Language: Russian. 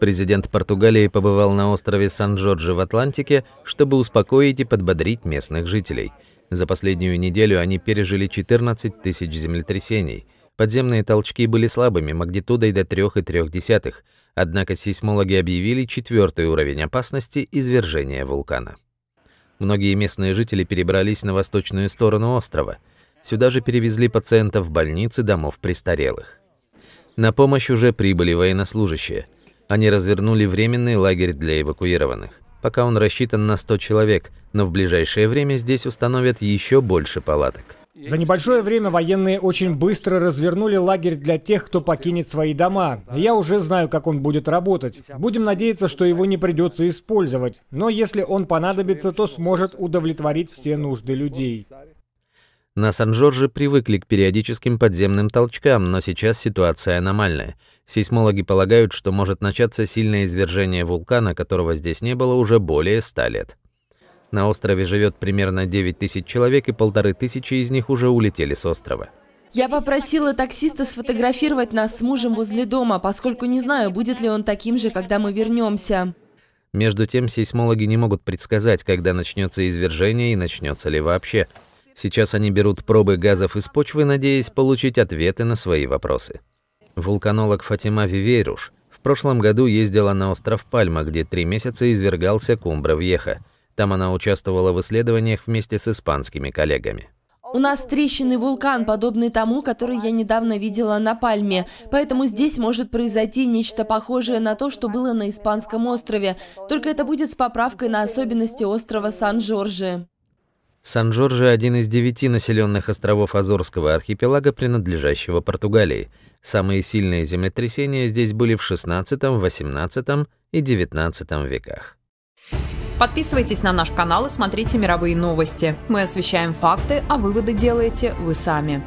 Президент Португалии побывал на острове Сан-Джорджи в Атлантике, чтобы успокоить и подбодрить местных жителей. За последнюю неделю они пережили 14 тысяч землетрясений. Подземные толчки были слабыми, магнитудой до 3,3, однако сейсмологи объявили четвертый уровень опасности извержения вулкана. Многие местные жители перебрались на восточную сторону острова. Сюда же перевезли пациентов больниц и домов престарелых. На помощь уже прибыли военнослужащие. Они развернули временный лагерь для эвакуированных. Пока он рассчитан на 100 человек, но в ближайшее время здесь установят еще больше палаток. За небольшое время военные очень быстро развернули лагерь для тех, кто покинет свои дома. Я уже знаю, как он будет работать. Будем надеяться, что его не придется использовать. Но если он понадобится, то сможет удовлетворить все нужды людей. На Сан-Жорже привыкли к периодическим подземным толчкам, но сейчас ситуация аномальная. Сейсмологи полагают, что может начаться сильное извержение вулкана, которого здесь не было уже более ста лет. На острове живет примерно 9 тысяч человек, и полторы тысячи из них уже улетели с острова. Я попросила таксиста сфотографировать нас с мужем возле дома, поскольку не знаю, будет ли он таким же, когда мы вернемся. Между тем, сейсмологи не могут предсказать, когда начнется извержение и начнется ли вообще. Сейчас они берут пробы газов из почвы, надеясь получить ответы на свои вопросы. Вулканолог Фатима Виверуш в прошлом году ездила на остров Пальма, где три месяца извергался Кумбра Вьеха. Там она участвовала в исследованиях вместе с испанскими коллегами. У нас трещинный вулкан, подобный тому, который я недавно видела на Пальме. Поэтому здесь может произойти нечто похожее на то, что было на Испанском острове. Только это будет с поправкой на особенности острова Сан-Жоржи. Сан-Жорже – один из девяти населенных островов Азорского архипелага, принадлежащего Португалии. Самые сильные землетрясения здесь были в XVI, XVIII и XIX веках. Подписывайтесь на наш канал и смотрите мировые новости. Мы освещаем факты, а выводы делаете вы сами.